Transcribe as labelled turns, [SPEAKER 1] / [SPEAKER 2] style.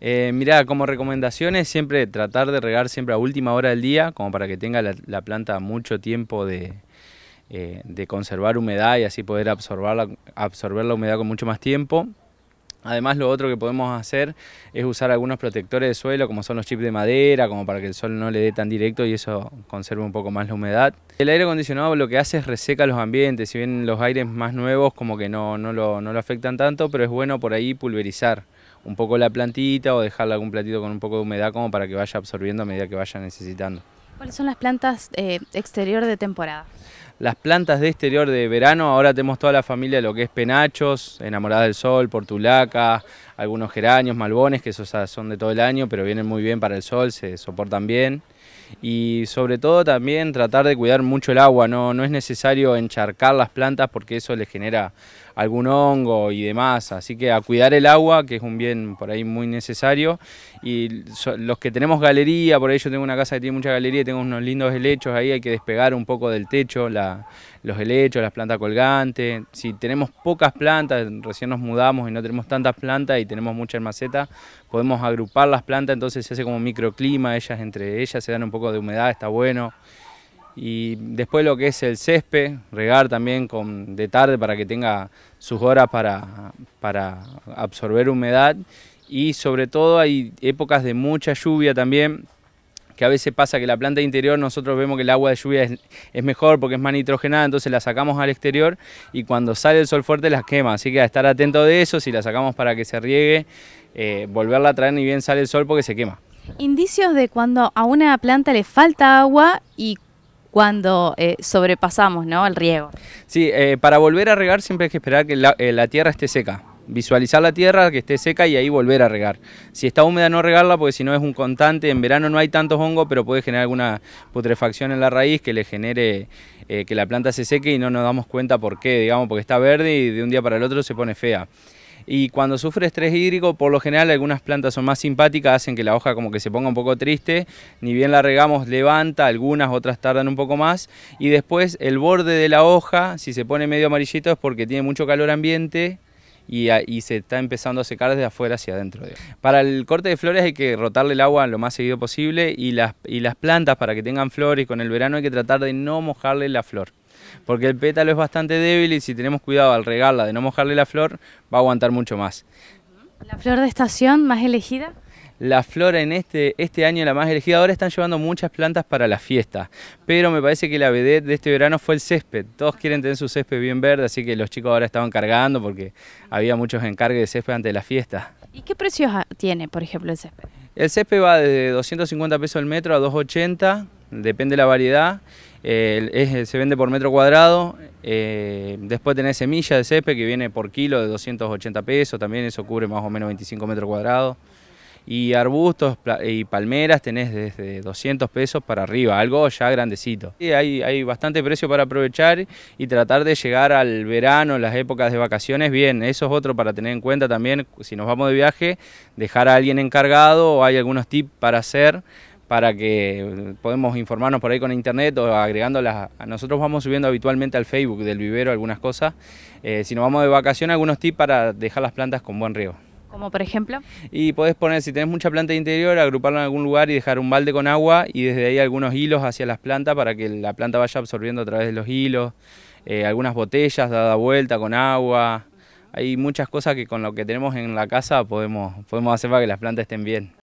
[SPEAKER 1] Eh, mira, como recomendaciones, siempre tratar de regar siempre a última hora del día, como para que tenga la, planta mucho tiempo eh, de, conservar humedad y así poder absorber la, humedad con mucho más tiempo. Además, lo otro que podemos hacer es usar algunos protectores de suelo, como son los chips de madera, como para que el sol no le dé tan directo y eso conserve un poco más la humedad. El aire acondicionado lo que hace es reseca los ambientes, si bien los aires más nuevos como que no lo afectan tanto, pero es bueno por ahí pulverizar un poco la plantita o dejarla algún platito con un poco de humedad como para que vaya absorbiendo a medida que vaya necesitando.
[SPEAKER 2] ¿Cuáles son las plantas eh, exterior de temporada?
[SPEAKER 1] Las plantas de exterior de verano, ahora tenemos toda la familia lo que es penachos, enamorada del sol, portulaca, algunos geranios, malbones, que esos son de todo el año, pero vienen muy bien para el sol, se soportan bien y sobre todo también tratar de cuidar mucho el agua, no, no es necesario encharcar las plantas porque eso les genera algún hongo y demás, así que a cuidar el agua, que es un bien por ahí muy necesario, y los que tenemos galería, por ahí yo tengo una casa que tiene mucha galería, ...y tengo unos lindos helechos, ahí hay que despegar un poco del techo los helechos, las plantas colgantes, si tenemos pocas plantas, recién nos mudamos y no tenemos tantas plantas y tenemos mucha maceta... podemos agrupar las plantas, entonces se hace como microclima, ellas entre ellas se dan un poco de humedad, está bueno. Y después lo que es el césped, regar también con, de tarde para que tenga sus horas para, para absorber humedad. Y sobre todo hay épocas de mucha lluvia también, que a veces pasa que la planta interior nosotros vemos que el agua de lluvia es, mejor porque es más nitrogenada, entonces la sacamos al exterior y cuando sale el sol fuerte las quema, así que estar atento de eso, si la sacamos para que se riegue, eh, volverla a traer ni bien sale el sol porque se quema.
[SPEAKER 2] Indicios de cuando a una planta le falta agua y cuando eh, sobrepasamos el riego.
[SPEAKER 1] Sí, eh, para volver a regar siempre hay que esperar que eh, la, tierra esté seca visualizar la tierra que esté seca y ahí volver a regar. Si está húmeda no regarla porque si no es un constante, en verano no hay tantos hongos, pero puede generar alguna putrefacción en la raíz que le genere que la planta se seque y no nos damos cuenta por qué, digamos, porque está verde y de un día para el otro se pone fea y cuando sufre estrés hídrico, por lo general algunas plantas son más simpáticas, hacen que la hoja como que se ponga un poco triste, ni bien la regamos levanta, algunas otras tardan un poco más y después el borde de la hoja, si se pone medio amarillito es porque tiene mucho calor ambiente, y, se está empezando a secar desde afuera hacia adentro. Para el corte de flores hay que rotarle el agua lo más seguido posible y las, y las plantas para que tengan flores con el verano hay que tratar de no mojarle la flor porque el pétalo es bastante débil y si tenemos cuidado al regarla de no mojarle la flor, va a aguantar mucho más.
[SPEAKER 2] ¿La flor de estación más elegida?
[SPEAKER 1] la flor en este, este año la más elegida. Ahora están llevando muchas plantas para la fiesta, pero me parece que la vedette de este verano fue el césped. Todos quieren tener su césped bien verde, así que los chicos ahora estaban cargando porque había muchos encargues de césped antes de la fiesta.
[SPEAKER 2] ¿Y qué precios tiene, por ejemplo, el césped?
[SPEAKER 1] El césped va de 250 pesos el metro a 280, depende de la variedad se vende por metro cuadrado, eh, después tenés semilla de césped que viene por kilo de 280 pesos, también eso cubre más o menos 25 metros cuadrados. Y arbustos y palmeras tenés desde 200 pesos para arriba, algo ya grandecito. Y hay, hay bastante precio para aprovechar y tratar de llegar al verano, las épocas de vacaciones, bien, eso es otro para tener en cuenta también, si nos vamos de viaje, dejar a alguien encargado, hay algunos tips para hacer para que eh, podemos informarnos por ahí con internet o agregándolas. Nosotros vamos subiendo habitualmente al Facebook del vivero algunas cosas. Eh, si nos vamos de vacación, algunos tips para dejar las plantas con buen riego.
[SPEAKER 2] Como por ejemplo.
[SPEAKER 1] Y podés poner, si tenés mucha planta de interior, agruparla en algún lugar y dejar un balde con agua y desde ahí algunos hilos hacia las plantas para que la planta vaya absorbiendo a través de los hilos. Eh, algunas botellas dada vuelta con agua. Hay muchas cosas que con lo que tenemos en la casa podemos, podemos hacer para que las plantas estén bien.